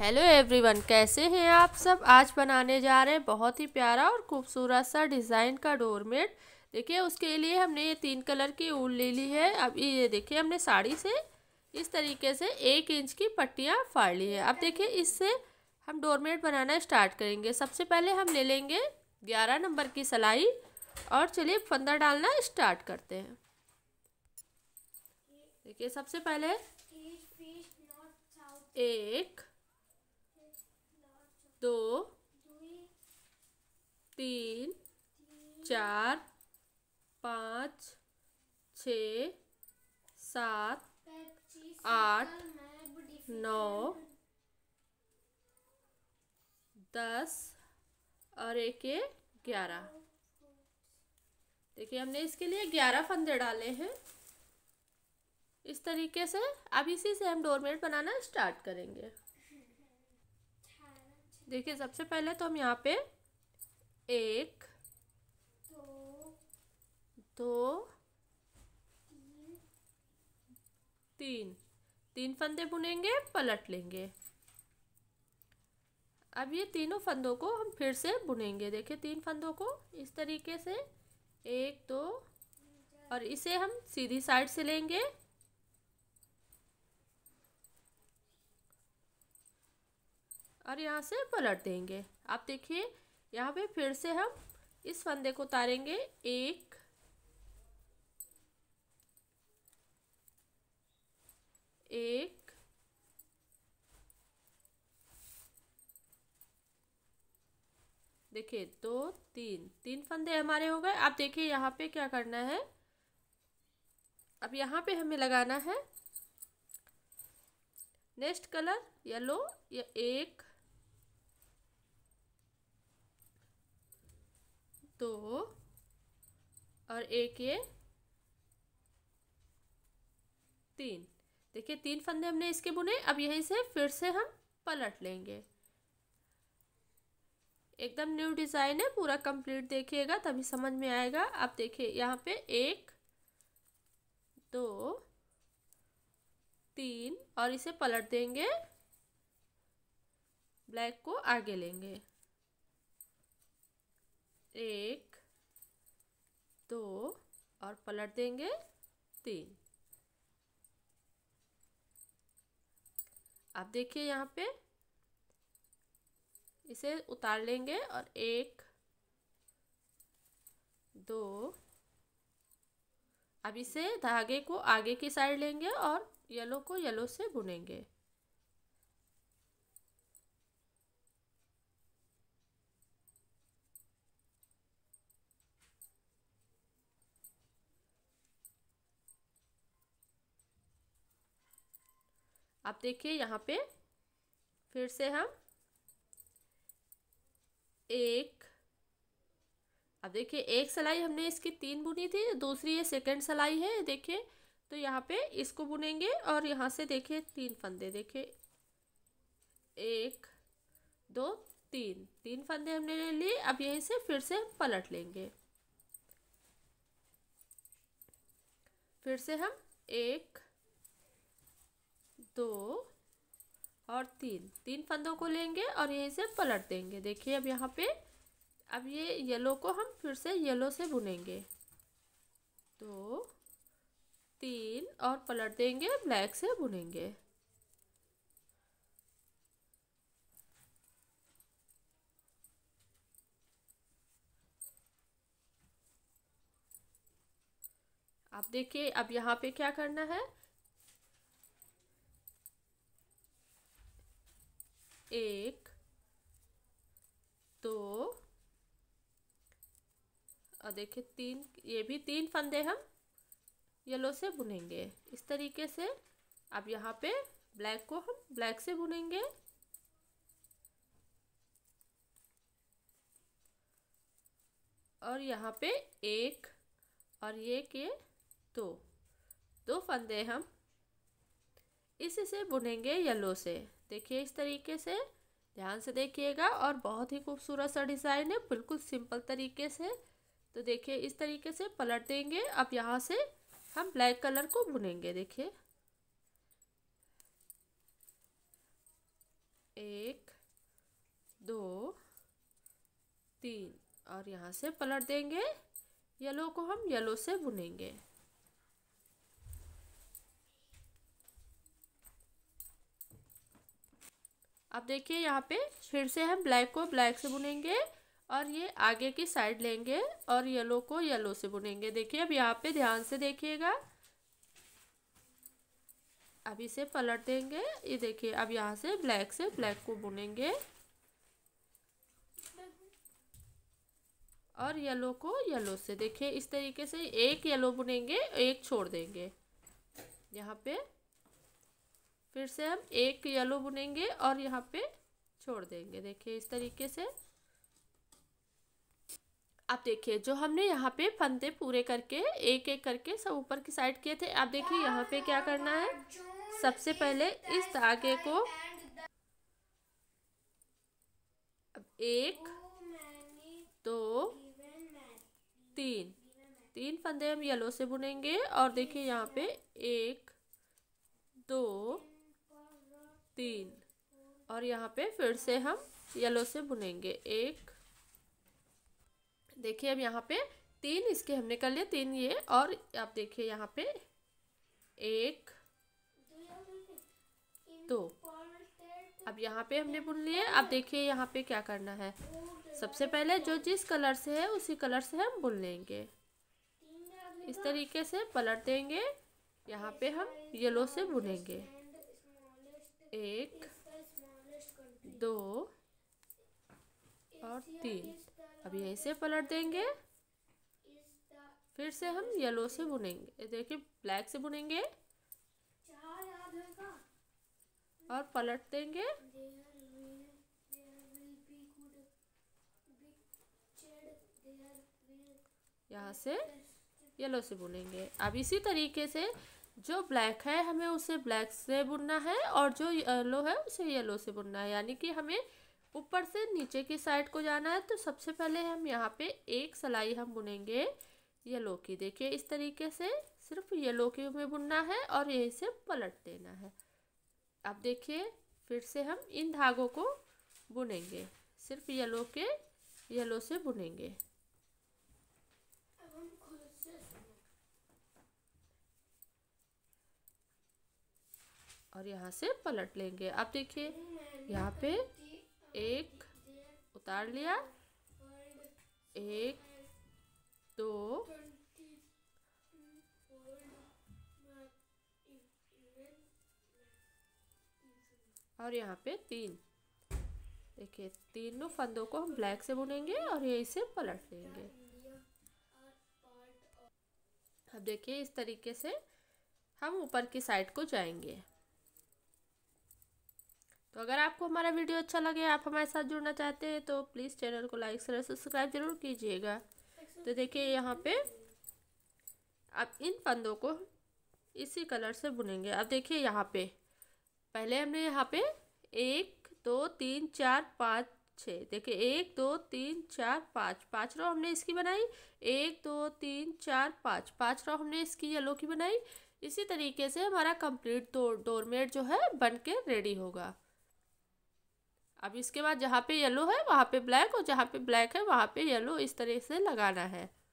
hello everyone कैसे हैं आप सब आज बनाने जा रहे हैं बहुत ही प्यारा और खूबसूरत सा डिज़ाइन का डोरमेट देखिए उसके लिए हमने ये तीन कलर की ऊन ले ली है अब ये देखिए हमने साड़ी से इस तरीके से एक इंच की पट्टियाँ फाड़ ली है अब देखिए इससे हम डोरमेट बनाना स्टार्ट करेंगे सबसे पहले हम ले लेंगे ग्यारह नंबर की सलाई और चलिए फंदा डालना इस्टार्ट करते हैं देखिए सबसे पहले एक दो तीन चार पाँच छ सात आठ नौ दस और एक ग्यारह देखिए हमने इसके लिए ग्यारह फंदे डाले हैं इस तरीके से अब इसी से हम डोरमेट बनाना स्टार्ट करेंगे देखिए सबसे पहले तो हम यहाँ पे एक दो, तीन तीन फंदे बुनेंगे पलट लेंगे अब ये तीनों फंदों को हम फिर से बुनेंगे देखिए तीन फंदों को इस तरीके से एक दो और इसे हम सीधी साइड से लेंगे और यहाँ से पलट देंगे आप देखिए यहाँ पे फिर से हम इस फंदे को उतारेंगे एक एक देखिए दो तीन तीन फंदे हमारे हो गए आप देखिए यहाँ पे क्या करना है अब यहाँ पे हमें लगाना है नेक्स्ट कलर येलो या एक दो और एक ये तीन देखिए तीन फंदे हमने इसके बुने अब यहीं से फिर से हम पलट लेंगे एकदम न्यू डिज़ाइन है पूरा कंप्लीट देखिएगा तभी समझ में आएगा आप देखिए यहाँ पे एक दो तीन और इसे पलट देंगे ब्लैक को आगे लेंगे एक दो और पलट देंगे तीन आप देखिए यहाँ पे इसे उतार लेंगे और एक दो अब इसे धागे को आगे की साइड लेंगे और येलो को येलो से बुनेंगे आप देखिए यहाँ पे फिर से हम एक अब देखिए एक सिलाई हमने इसकी तीन बुनी थी दूसरी ये सेकंड सलाई है देखिए तो यहाँ पे इसको बुनेंगे और यहाँ से देखिए तीन फंदे देखिए एक दो तीन तीन फंदे हमने ले लिए अब यहीं से फिर से हम पलट लेंगे फिर से हम एक दो और तीन तीन फंदों को लेंगे और यहीं से पलट देंगे देखिए अब यहाँ पे अब ये येलो को हम फिर से येलो से बुनेंगे दो तीन और पलट देंगे ब्लैक से बुनेंगे आप देखिए अब यहाँ पे क्या करना है एक दो और देखिए तीन ये भी तीन फंदे हम येलो से बुनेंगे इस तरीके से अब यहाँ पे ब्लैक को हम ब्लैक से बुनेंगे और यहाँ पे एक और ये के दो दो फंदे हम इस इसे बुनेंगे येलो से देखिए इस तरीके से ध्यान से देखिएगा और बहुत ही खूबसूरत सा डिज़ाइन है बिल्कुल सिंपल तरीके से तो देखिए इस तरीके से पलट देंगे अब यहाँ से हम ब्लैक कलर को बुनेंगे देखिए एक दो तीन और यहाँ से पलट देंगे येलो को हम येलो से बुनेंगे अब देखिए यहाँ पे फिर से हम ब्लैक को ब्लैक से बुनेंगे और ये आगे की साइड लेंगे और येलो को येलो से बुनेंगे देखिए अब यहाँ पे ध्यान से देखिएगा अब इसे पलट देंगे ये देखिए अब यहाँ से ब्लैक से ब्लैक को बुनेंगे और येलो को येलो से देखिए इस तरीके से एक येलो बुनेंगे एक छोड़ देंगे यहाँ पे फिर से हम एक येलो बुनेंगे और यहाँ पे छोड़ देंगे देखिए इस तरीके से आप देखिए जो हमने यहाँ पे फंदे पूरे करके एक एक करके सब ऊपर की साइड किए थे आप देखिए यहाँ पे क्या करना है सबसे पहले इस धागे को अब एक दो तीन तीन फंदे हम येलो से बुनेंगे और देखिए यहाँ पे एक दो तीन और यहाँ पे फिर से हम येलो से बुनेंगे एक देखिए अब यहाँ पे तीन इसके हमने कर लिए तीन ये और आप देखिए यहाँ पे एक दो अब यहाँ पे हमने बुन लिए अब देखिए यहाँ पे क्या करना है सबसे पहले जो जिस कलर से है उसी कलर से हम बुन लेंगे इस तरीके से पलट देंगे यहाँ पे हम येलो से बुनेंगे एक दो और तीन अब ये ऐसे पलट देंगे फिर से हम येलो से बुनेंगे देखिए ब्लैक से बुनेंगे और पलट देंगे यहाँ से येलो से बुनेंगे अब इसी तरीके से जो ब्लैक है हमें उसे ब्लैक से बुनना है और जो येलो है उसे येलो से बुनना है यानी कि हमें ऊपर से नीचे की साइड को जाना है तो सबसे पहले हम यहाँ पे एक सलाई हम बुनेंगे येलो की देखिए इस तरीके से सिर्फ येलो की में बुनना है और यहीं से पलट देना है अब देखिए फिर से हम इन धागों को बुनेंगे सिर्फ येलो के येलो से बुनेंगे और यहाँ से पलट लेंगे अब देखिए यहाँ पे एक उतार लिया एक दो और यहाँ पे तीन देखिए तीनों फंदों को हम ब्लैक से बुनेंगे और यही से पलट लेंगे अब देखिए इस तरीके से हम ऊपर की साइड को जाएंगे तो अगर आपको हमारा वीडियो अच्छा लगे आप हमारे साथ जुड़ना चाहते हैं तो प्लीज़ चैनल को लाइक शेयर सब्सक्राइब जरूर कीजिएगा तो देखिए यहाँ पे आप इन फंदों को इसी कलर से बुनेंगे अब देखिए यहाँ पे पहले हमने यहाँ पे एक दो तीन चार पाँच छः देखिए एक दो तीन चार पाँच पाँच रो हमने इसकी बनाई एक दो तीन चार पाँच पाँच रो हमने इसकी येलो की बनाई इसी तरीके से हमारा कंप्लीट डोर डोरमेट जो है बन के रेडी होगा अब इसके बाद जहाँ पे येलो है वहाँ पे ब्लैक और जहाँ पे ब्लैक है वहाँ पे येलो इस तरह से लगाना है